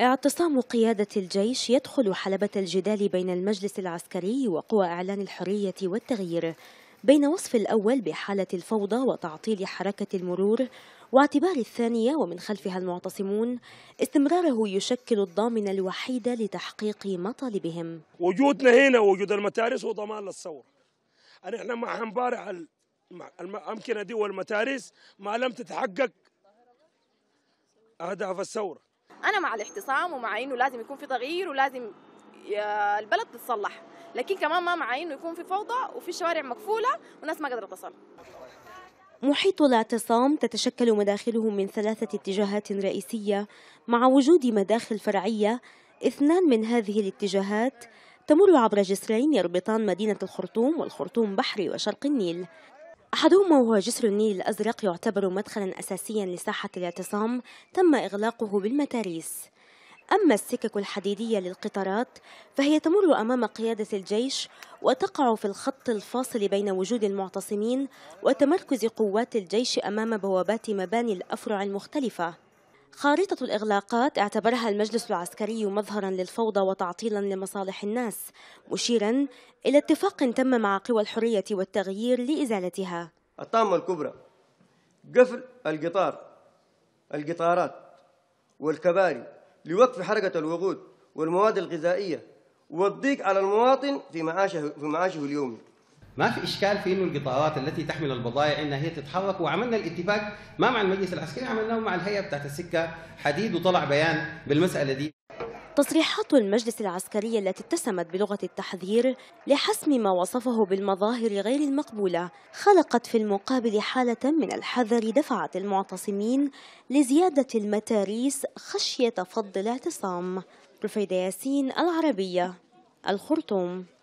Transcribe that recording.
اعتصام قيادة الجيش يدخل حلبة الجدال بين المجلس العسكري وقوى إعلان الحرية والتغيير بين وصف الأول بحالة الفوضى وتعطيل حركة المرور واعتبار الثانية ومن خلفها المعتصمون استمراره يشكل الضامن الوحيد لتحقيق مطالبهم وجودنا هنا وجود المتارس وضمان للثورة أنا إحنا مع امبارح الأمكنة دي والمتارس ما لم تتحقق أهداف الثورة انا مع الاعتصام ومع انه لازم يكون في تغيير ولازم آه، البلد تتصلح لكن كمان ما مع انه يكون في فوضى وفي شوارع مقفوله وناس ما قادره تصل محيط الاعتصام تتشكل مداخله من ثلاثة اتجاهات رئيسية مع وجود مداخل فرعية اثنان من هذه الاتجاهات تمر عبر جسرين يربطان مدينة الخرطوم والخرطوم بحري وشرق النيل أحدهما هو جسر النيل الأزرق يعتبر مدخلا أساسيا لساحة الاعتصام تم إغلاقه بالمتاريس أما السكك الحديدية للقطارات فهي تمر أمام قيادة الجيش وتقع في الخط الفاصل بين وجود المعتصمين وتمركز قوات الجيش أمام بوابات مباني الأفرع المختلفة خارطة الإغلاقات اعتبرها المجلس العسكري مظهرا للفوضى وتعطيلا لمصالح الناس مشيرا إلى اتفاق تم مع قوى الحرية والتغيير لإزالتها الطامة الكبرى قفل القطار القطارات والكباري لوقف حركة الوقود والمواد الغذائية والضيق على المواطن في معاشه, في معاشه اليومي ما في اشكال في انه القطارات التي تحمل البضائع انها هي تتحرك وعملنا الاتفاق ما مع المجلس العسكري عملناه مع الهيئه بتاعت السكه حديد وطلع بيان بالمساله دي تصريحات المجلس العسكري التي اتسمت بلغة التحذير لحسم ما وصفه بالمظاهر غير المقبولة خلقت في المقابل حالة من الحذر دفعت المعتصمين لزيادة المتاريس خشية فض الاعتصام رفيدة ياسين العربية الخرطوم